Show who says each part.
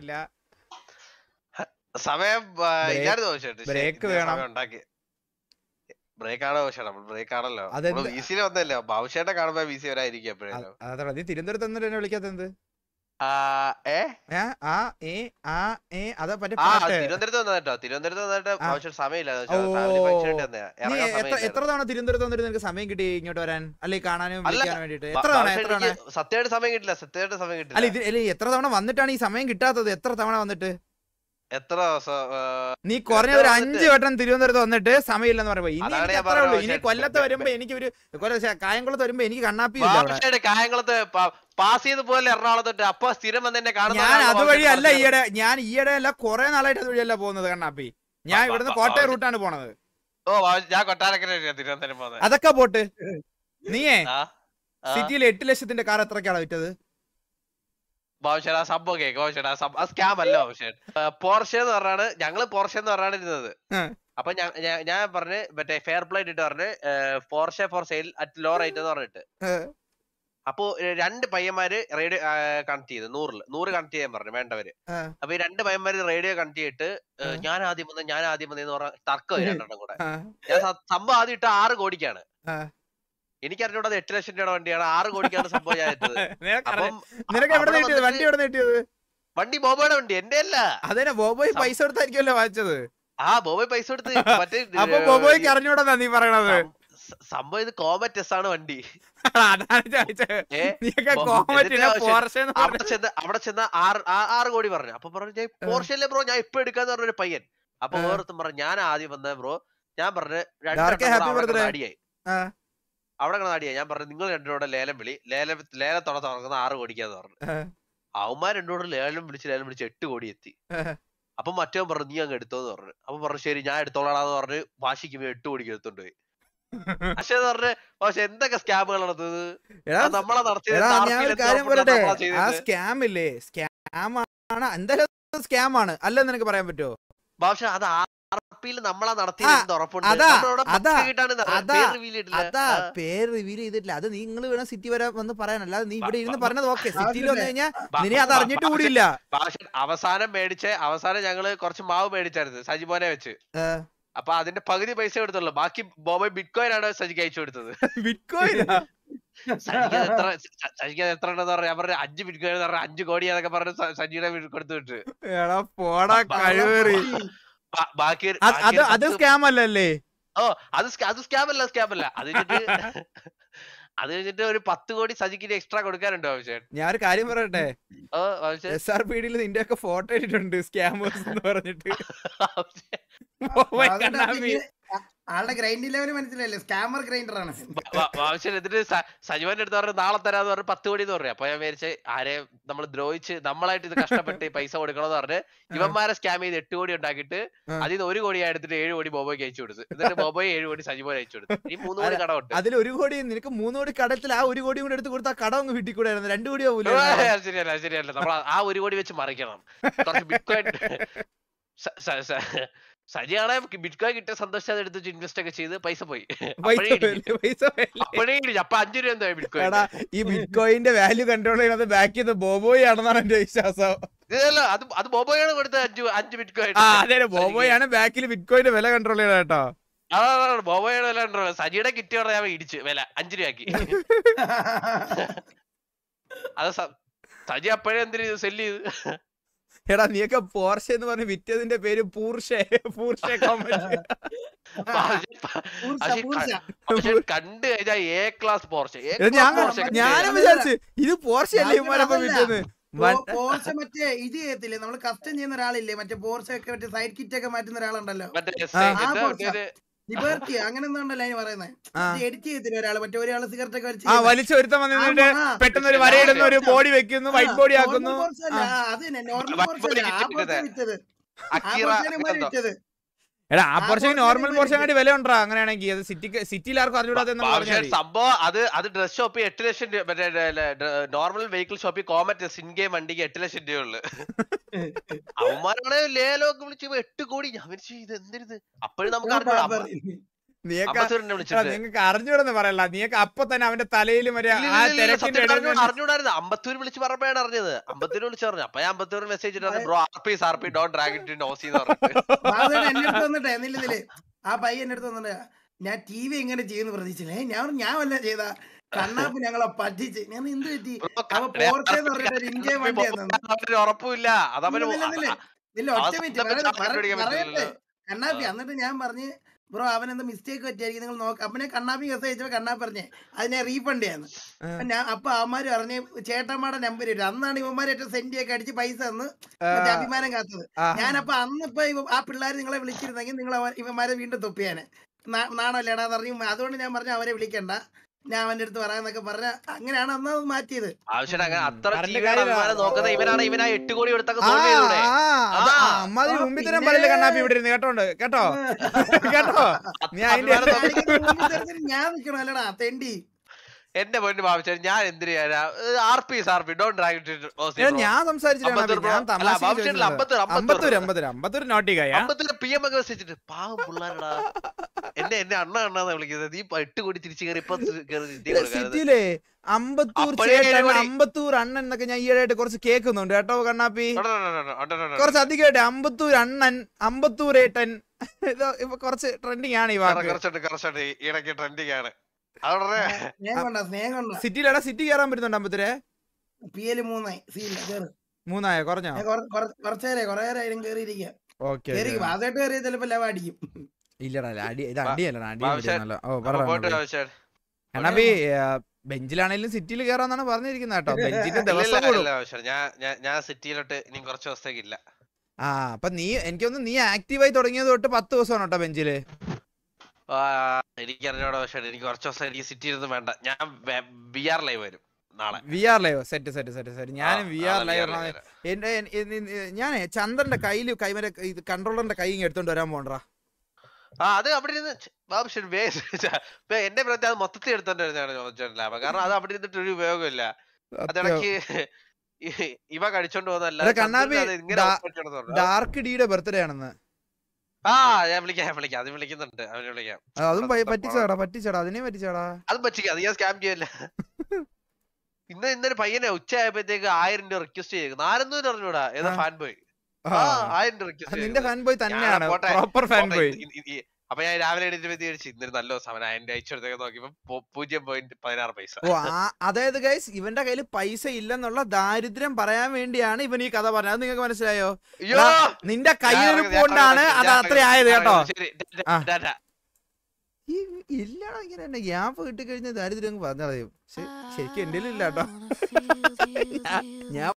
Speaker 1: ഇല്ല
Speaker 2: സമയം ബ്രേക്ക് വേണം ബ്രേക്ക് ആണോ ബ്രേക്ക് ആണല്ലോ വന്നല്ലോ കാണുമ്പോ വിസി വരായിരിക്കും
Speaker 1: തിരുവനന്തപുരത്ത് വിളിക്കാത്തത്
Speaker 2: സമയമില്ല എത്ര
Speaker 1: തവണ തിരുവനന്തപുരത്ത് വന്നിട്ട് നിനക്ക് സമയം കിട്ടി ഇങ്ങോട്ട് വരാൻ അല്ലെ കാണാനും വേണ്ടിട്ട് എത്ര തവണ എത്ര തവണ
Speaker 2: സത്യമായിട്ട് സമയം കിട്ടില്ല സത്യമായിട്ട് സമയം കിട്ടില്ല അല്ല ഇത്
Speaker 1: എത്ര തവണ വന്നിട്ടാണ് ഈ സമയം കിട്ടാത്തത് എത്ര തവണ വന്നിട്ട്
Speaker 2: എത്ര നീ കുറഞ്ഞ ഒരു അഞ്ചു വട്ടം തിരുവനന്തപുരത്ത്
Speaker 1: വന്നിട്ട് സമയമില്ലെന്ന് പറയുമ്പോ ഇനി എത്ര ഉള്ളൂ ഇനി കൊല്ലത്ത് വരുമ്പോ എനിക്ക് ഒരു കായംകുളത്ത് വരുമ്പോ എനിക്ക്
Speaker 2: കണ്ണാപ്പി കായംകുളത്ത് പാസ് ചെയ്ത് പോലെ എറണാകുളത്തോട്ട് അപ്പൊ സ്ഥിരം വന്നെ കാണുന്ന ഞാൻ അതുവഴി അല്ല ഈയിടെ
Speaker 1: ഞാൻ ഈയിടെ അല്ല കുറെ നാളായിട്ട് അതുവഴിയല്ല പോകുന്നത് കണ്ണാപ്പി ഞാൻ ഇവിടുന്ന് കോട്ടയം റൂട്ടാണ് പോണത്
Speaker 2: ഓ ഞാൻ കൊട്ടാരക്കര തിരുവനന്തപുരം അതൊക്കെ പോട്ട് നീയേ സിറ്റിയിൽ
Speaker 1: എട്ട് ലക്ഷത്തിന്റെ കാർ എത്രക്കാണ് വിറ്റത്
Speaker 2: ബാബുഷേട്ടാ സംഭവം കേക്ക് ബാബുഷേട്ടാ ആ സ്കാം അല്ല ബാബുഷേൻ പോർഷെ എന്ന് പറഞ്ഞാണ് ഞങ്ങള് പോർഷെ എന്ന് പറഞ്ഞാണ് ഇരുന്നത് അപ്പൊ ഞാൻ പറഞ്ഞ് മറ്റേ ഫെയർ പ്ലേ ഇട്ടിട്ട് പറഞ്ഞ് Porsche for sale at low rate എന്ന് പറഞ്ഞിട്ട് അപ്പോ രണ്ട് പയ്യന്മാര് റേഡിയോ കണക്ട് ചെയ്ത് നൂറില് നൂറ് കണക്ട് ചെയ്യാൻ പറഞ്ഞു വേണ്ടവര് അപ്പൊ ഈ രണ്ട് പയ്യന്മാര് റേഡിയോ കണക്ട് ചെയ്തിട്ട് ഞാൻ ആദ്യം വന്ന് ഞാൻ ആദ്യം വന്നെന്ന് പറഞ്ഞ തർക്കം രണ്ടെണ്ണം കൂടെ ഞാൻ സംഭവം ആദ്യം ഇട്ട ആറ് കോടിക്കാണ് എനിക്ക് അറിഞ്ഞൂടാ എട്ട് ലക്ഷം രൂപയുടെ വണ്ടിയാണ് ആറ് കോടിക്കാണ് സംഭവം ഞാൻ എത്തത് വണ്ടി ബോബോയുടെ വണ്ടി എന്റെ അല്ല
Speaker 1: അതെ ബോബോയ് പൈസ കൊടുത്തായിരിക്കുമല്ലോ വാങ്ങിച്ചത്
Speaker 2: ആ ബോബോയ് പൈസ കൊടുത്ത് മറ്റേ ബോബോയ്ക്ക് അറിഞ്ഞൂടാ നീ പറയണത് സംഭവം ഇത് കോമറ്റ് എസ് ആണ് വണ്ടി അവിടെ ചെന്ന് അവിടെ ആറ് കോടി പറഞ്ഞു അപ്പൊ പറഞ്ഞു പോർഷല്ലേ ബ്രോ ഞാൻ ഇപ്പൊ എടുക്കാന്ന് ഒരു പയ്യൻ അപ്പൊ ഓർത്തും പറഞ്ഞു ഞാൻ ആദ്യം വന്ന ബ്രോ ഞാൻ പറഞ്ഞു രണ്ടായി അവിടെ കിടന്നാടിയാ ഞാൻ പറഞ്ഞു നിങ്ങൾ രണ്ടുപേരുടെ ലേലം വിളി ലേലം ലേലത്തോടെ തുടങ്ങുന്ന ആറ് കോടിക്കാന്ന് പറഞ്ഞു അവന്മാർ രണ്ടുപേരും ലേലം വിളിച്ച് ലേലം വിളിച്ച് എട്ട് കോടി എത്തി അപ്പൊ മറ്റവൻ പറഞ്ഞു നീ അങ്ങ് എടുത്തോന്ന് പറഞ്ഞു അപ്പൊ പറഞ്ഞു ശരി ഞാൻ എടുത്തോളാന്ന് പറഞ്ഞ് വാശിക്കും എട്ട് കോടിക്ക് എടുത്തോണ്ട് പോയി പക്ഷേ പറഞ്ഞു പക്ഷെ എന്തൊക്കെ സ്കാമുകൾ നടത്തുന്നത് നമ്മളെ നടത്തിയത് ആ
Speaker 1: സ്കാം ഇല്ലേ സ്കാം ആണ് എന്തായാലും സ്കാം ആണ് അല്ലെന്ന് എനിക്ക് പറയാൻ പറ്റുമോ പക്ഷെ അത്
Speaker 2: അപ്പീൽ നമ്മളാ നടത്തിയത്
Speaker 1: ഉറപ്പുണ്ട് അതാ പേര് റിവീൽ ചെയ്തിട്ടില്ല അത് നിങ്ങൾ വേണം സിറ്റി വരെ വന്ന് പറയാനല്ല നീ ഇവിടെ ഇരുന്ന് പറഞ്ഞത് ഓക്കെ സിറ്റിയിൽ വന്നു കഴിഞ്ഞാൽ നിന്നെ അത് അറിഞ്ഞിട്ട് കൂടിയില്ല
Speaker 2: അവസാനം മേടിച്ച് അവസാനം ഞങ്ങള് കുറച്ച് മാവ് മേടിച്ചായിരുന്നു സജിമോനെ വെച്ച് അപ്പൊ അതിന്റെ പകുതി പൈസ എടുത്തുള്ളൂ ബാക്കി ബോബെ ബിറ്റ്കോയിൻ ആണ് സജിക്ക് അയച്ചു കൊടുത്തത് ബിറ്റ്കോയിൻ സജിക്ക് എത്ര എത്ര പറഞ്ഞ അവരുടെ അഞ്ച് ബിറ്റ്കോയിൻ പറഞ്ഞ അഞ്ച് കോടി എന്നൊക്കെ പറഞ്ഞ് സജിയുടെ കൊടുത്തു
Speaker 1: വിട്ട് പോടാ കഴിവേറി
Speaker 2: ബാക്കി അത് അത് സ്കാം അല്ലല്ലേ ഓ അത് അത് സ്കാം അല്ല സ്കാം അല്ല അത് കഴിഞ്ഞിട്ട് അത് കഴിഞ്ഞിട്ട് ഒരു പത്ത് കോടി സജിക്കിന് എക്സ്ട്രാ കൊടുക്കാനുണ്ടോ
Speaker 1: ഞാൻ ഒരു കാര്യം പറയട്ടെ എസ് ആർ പി ഡിയിൽ നിന്റെ ഒക്കെ ഫോട്ടോ ഇട്ടിട്ടുണ്ട് സ്കാമേഴ്സ് എന്ന് പറഞ്ഞിട്ട്
Speaker 3: ആളുടെ ഗ്രൈൻഡ് ലെവൽ മനസ്സിലായില്ലേ സ്കാമർ ഗ്രൈൻഡർ ആണ്
Speaker 2: എന്നിട്ട് സജീവന്റെ അടുത്ത് പറഞ്ഞു നാളെ തരാന്ന് പറഞ്ഞു പത്ത് കോടി എന്ന് പറഞ്ഞു അപ്പൊ ഞാൻ വിചാരിച്ച് ആരെ നമ്മൾ ദ്രോഹിച്ച് നമ്മളായിട്ട് ഇത് കഷ്ടപ്പെട്ട് പൈസ കൊടുക്കണമെന്ന് പറഞ്ഞ് ഇവന്മാരെ സ്കാം ചെയ്ത് എട്ട് കോടി ഉണ്ടാക്കിയിട്ട് അതിൽ നിന്ന് ഒരു കോടി എടുത്തിട്ട് ഏഴ് കോടി ബോബോയ്ക്ക് അയച്ചു കൊടുത്തു എന്നിട്ട് ബോബോയ് ഏഴ് കോടി സജീവൻ അയച്ചു കൊടുത്തു ഈ മൂന്ന് കോടി കടമുണ്ട്
Speaker 1: അതിൽ ഒരു കോടി നിനക്ക് മൂന്ന് കോടി കടത്തിൽ ആ ഒരു കോടി കൂടെ എടുത്ത് കൊടുത്താൽ കടം ഒന്ന് വീട്ടിക്കൂടായിരുന്നു രണ്ടു കോടി ആവൂല
Speaker 2: ശരിയല്ല ശരിയല്ല നമ്മൾ ആ ഒരു കോടി വെച്ച് മറിക്കണം കുറച്ച് ബിറ്റ് സജിയാണെ ബിറ്റ്കോയിൻ കിട്ടിയ സന്തോഷം അത് എടുത്ത് ഇൻവെസ്റ്റ് ഒക്കെ ചെയ്ത് പൈസ പോയി അപ്പോഴേ അപ്പൊ അഞ്ചു രൂപ എന്താ ബിറ്റ്കോയിൻ ഈ
Speaker 1: ബിറ്റ്കോയിന്റെ വാല്യൂ കൺട്രോൾ ചെയ്യുന്നത് ബാക്ക് ചെയ്ത് ബോബോയി ആണെന്നാണ് എന്റെ വിശ്വാസം
Speaker 2: അത് അത് ബോബോയാണ് കൊടുത്തത് അഞ്ചു അഞ്ച് ബിറ്റ്കോയിൻ അതെ ബോബോയാണ്
Speaker 1: ബാക്കിൽ ബിറ്റ്കോയിന്റെ വില കൺട്രോൾ ചെയ്യണം കേട്ടോ
Speaker 2: അതാണ് ബോബോയുടെ വില കൺട്രോൾ സജിയുടെ കിറ്റ് പറഞ്ഞ ഞാൻ ഇടിച്ച് വില അഞ്ചു രൂപയാക്കി അത് സജി അപ്പോഴേ എന്തിനു സെല്ല് ചെയ്ത്
Speaker 1: എടാ നീയൊക്കെ പോർഷെ എന്ന് പറഞ്ഞ് വിറ്റതിന്റെ പേര് പൂർഷെ പൂർഷെ
Speaker 2: കണ്ടു കഴിഞ്ഞാൽ ഞാനും വിചാരിച്ചു
Speaker 1: ഇത് പോർഷെ
Speaker 3: അല്ലേ ഇമാരപ്പം വിറ്റത് മറ്റേ ഇത് ചെയ്യത്തില്ലേ നമ്മള് കസ്റ്റം ചെയ്യുന്ന ഒരാളില്ലേ മറ്റേ ബോർഷൊക്കെ മറ്റേ സൈഡ് കിറ്റൊക്കെ മാറ്റുന്ന ഒരാളുണ്ടല്ലോ ലിബർട്ടി പെട്ടെന്ന് ഒരു വരയിടുന്ന ഒരു ബോഡി വെക്കുന്നു വൈറ്റ് ബോഡി ആക്കുന്നു അത് തന്നെ
Speaker 1: എടാ ആ പോർഷൻ നോർമൽ പോർഷൻ ആയിട്ട് വില ഉണ്ടാ അങ്ങനെയാണെങ്കിൽ അത് സിറ്റി സിറ്റിയിൽ ആർക്കും അറിഞ്ഞൂടാത്ത
Speaker 2: സംഭവം അത് അത് ഡ്രസ് ഷോപ്പ് എട്ട് ലക്ഷം രൂപ നോർമൽ വെഹിക്കിൾ ഷോപ്പിൽ കോമറ്റ് സിൻഗെ വണ്ടിക്ക് എട്ട് ലക്ഷം രൂപയുള്ളു അവന്മാരാണ് ലേലൊക്കെ വിളിച്ചു എട്ട് കോടി ഞാൻ ഇത് എന്തിരുത് അപ്പോഴും നമുക്ക് അറിഞ്ഞു നിങ്ങൾക്ക്
Speaker 1: അറിഞ്ഞൂടെന്ന് പറയല്ല നീയൊക്കെ അപ്പൊ തന്നെ അവന്റെ തലയിൽ വരെ അറിഞ്ഞൂടായിരുന്നു
Speaker 2: അമ്പത്തൂര് വിളിച്ച് പറഞ്ഞത് അമ്പത്തൂര് വിളിച്ച് പറഞ്ഞു അപ്പൊ ഞാൻ അമ്പത്തൂരിൽ message bro R P R P dot dragon
Speaker 3: ആ പയ്യ എന്റെ അടുത്ത് വന്നിട്ട് ഞാൻ ടി വി എങ്ങനെ ചെയ്യുന്നു പ്രതീക്ഷിച്ചില്ലേ ഞാൻ ഞാൻ വല്ല ചെയ്ത കണ്ണാപ്പ് ഞങ്ങളെ പഠിച്ച് ഞാൻ എന്ത് പറ്റി അവ പോർച്ചെ പറഞ്ഞിട്ട് ഇന്ത്യ ഇല്ല ഒറ്റ മിനിറ്റ് കണ്ണാപ്പി എന്നിട്ട് ഞാൻ പറഞ്ഞ് ബ്രോ അവൻ എന്താ മിസ്റ്റേക്ക് പറ്റിയായിരിക്കും നിങ്ങൾ നോക്ക അപ്പനെ കണ്ണാപ്പി കസ അയച്ചപ്പോ കണ്ണാപ്പി പറഞ്ഞേ അതിനെ റീഫണ്ട് ചെയ്യാന്ന് ഞാൻ അപ്പൊ അവന്മാര് പറഞ്ഞ് ചേട്ടന്മാരുടെ നമ്പർ ഇല്ല അന്നാണ് ഇവന്മാരെ ഏറ്റവും സെന്റ് അടിച്ച് പൈസ തന്ന് അഭിമാനം കാത്തത് ഞാനപ്പൊ അന്നിപ്പോ ആ പിള്ളേർ നിങ്ങളെ വിളിച്ചിരുന്നെങ്കിൽ നിങ്ങൾ ഇവന്മാരെ വീണ്ടും തൊപ്പിയാനെ നാണല്ലേടാ പറഞ്ഞു അതുകൊണ്ട് ഞാൻ പറഞ്ഞു അവരെ വിളിക്കണ്ട ഞാൻ അവന്റെ അടുത്ത് പറയാന്നൊക്കെ പറഞ്ഞ അങ്ങനെയാണ് അന്ന് മാറ്റിയത്
Speaker 2: ആവശ്യം അത്ര നോക്കുന്നത് ഇവനാണ് ഇവനാ എട്ട് കോടി എടുത്തൊക്കെ
Speaker 1: മുമ്പിൽ തരാൻ പാടില്ല കണ്ണാപ്പി ഇവിടെ ഇരുന്ന് കേട്ടോണ്ട് കേട്ടോ കേട്ടോ
Speaker 2: ഞാൻ
Speaker 3: ഞാൻ നിക്കണം അല്ലടാ തെണ്ടി
Speaker 2: എന്റെ പൊന്നു ബാബിച്ച ഞാൻ എന്തിനു പി ഞാൻ സംസാരിച്ചിട്ട് എം ഒക്കെ വെച്ചിട്ട് പാവം പിള്ളേരടാ എന്നെ എന്നെ അണ്ണ അണ്ണാന്ന് വിളിക്കുന്നത് നീ എട്ട് കോടി തിരിച്ചു കയറി ഇപ്പൊ സിറ്റിയിലേ
Speaker 1: അമ്പത്തൂർ അമ്പത്തൂർ അണ്ണൻ എന്നൊക്കെ ഞാൻ ഈയിടെയായിട്ട് കുറച്ച് കേൾക്കുന്നുണ്ട് കേട്ടോ കണ്ണാപ്പി കുറച്ച് ആയിട്ട് അമ്പത്തൂർ അണ്ണൻ അമ്പത്തൂർ ഏട്ടൻ ഇപ്പൊ കുറച്ച് ട്രെൻഡിങ് ആണ് ഈ വാക്ക് ട്രെൻഡിങ് ആണ് സിറ്റിയിലാടാ സിറ്റി കയറാൻ പറ്റുന്നുണ്ട് അമ്പത്തൂരെ മൂന്നായോ കുറഞ്ഞോ കുറച്ചേരെ കുറേ നേരം കയറിയിരിക്കുക കേറി
Speaker 3: വാസമായിട്ട് കയറിയ ചിലപ്പോ അടിക്കും
Speaker 1: ഇല്ലടാ അടി ഇത് അടിയല്ലടാ അടി നല്ല ഓ പറഞ്ഞു കണ്ണാപ്പി ബെഞ്ചിലാണെങ്കിലും സിറ്റിയിൽ കയറാന്നാണ് പറഞ്ഞിരിക്കുന്നത് കേട്ടോ ബെഞ്ചിന്റെ ദിവസം
Speaker 2: ഞാൻ സിറ്റിയിലോട്ട് ഇനി കുറച്ച് ദിവസത്തേക്ക് ഇല്ല
Speaker 1: ആ അപ്പൊ നീ എനിക്കൊന്ന് നീ ആക്റ്റീവായി തുടങ്ങിയത് തൊട്ട് പത്ത് ദിവസമാണ് കേട്ടോ ബെഞ്ചില്
Speaker 2: എനിക്കറിഞ്ഞോടോ പക്ഷേ എനിക്ക് കുറച്ച് ദിവസം എനിക്ക് സിറ്റിയിലൊന്നും വേണ്ട ഞാൻ ബി ആർ ലൈവ് വരും നാളെ
Speaker 1: we are live set set set set ഞാനും വി ആർ ലൈവ് എന്റെ ഞാൻ ചന്ദ്രന്റെ കയ്യിൽ കൈമര കൺട്രോളറിന്റെ കൈ എടുത്തോണ്ട് വരാൻ പോണ്ടാ ആ അത്
Speaker 2: അവിടെ ഇരുന്ന് വേ എന്റെ പ്രതി അത് മൊത്തത്തിൽ എടുത്തോണ്ടിരുന്നാണ് ജോൺ ലാഭം കാരണം അത് അവിടെ ഇരുന്നിട്ട് ഒരു ഉപയോഗമില്ല അതിടക്ക് ഇവ കഴിച്ചോണ്ട് പോകുന്നല്ല ഡാർക്ക്
Speaker 1: ഡിയുടെ ബർത്ത്ഡേ ആണെന്ന്
Speaker 2: ആ ഞാൻ വിളിക്കാം ഞാൻ വിളിക്കാം അത് വിളിക്കുന്നുണ്ട് അവനെ വിളിക്കാം
Speaker 1: അതും പറ്റിച്ചടാ പറ്റിച്ചടാ അതിനെ പറ്റിച്ചടാ
Speaker 2: അതും പറ്റിക്കാം അത് ഞാൻ സ്കാം ചെയ്യല്ല ഇന്ന് ഇന്നൊരു പയ്യനെ ആയപ്പോഴത്തേക്ക് ആയിരം രൂപ റിക്വസ്റ്റ് ചെയ്തു നാലെന്നൂര് അറിഞ്ഞൂടാ ഏതാ ഫാൻ ബോയ് നിന്റെ
Speaker 1: ഫാൻ ബോയ് തന്നെയാണ് പ്രോപ്പർ ഫാൻ ബോയ്
Speaker 2: അപ്പൊ ഞാൻ രാവിലെ എഴുതിച്ചു ഇന്നൊരു നല്ല ദിവസം എന്റെ അയച്ചെടുത്തൊക്കെ നോക്കിയപ്പോ പൂജ്യം പോയിന്റ് പതിനാറ് പൈസ
Speaker 1: അതായത് ഗൈസ് ഇവന്റെ കയ്യിൽ പൈസ ഇല്ലെന്നുള്ള ദാരിദ്ര്യം പറയാൻ വേണ്ടിയാണ് ഇവൻ ഈ കഥ പറഞ്ഞത് അത് നിങ്ങൾക്ക് മനസ്സിലായോ നിന്റെ കയ്യിൽ കൊണ്ടാണ് അത് ആയത് കേട്ടോ ഇല്ലടാ ഇങ്ങനെ തന്നെ ഗ്യാപ്പ് കിട്ടിക്കഴിഞ്ഞ ദാരിദ്ര്യം പറഞ്ഞറിയും ശരിക്കും എന്റെ ഇല്ലാട്ടോ ഞാൻ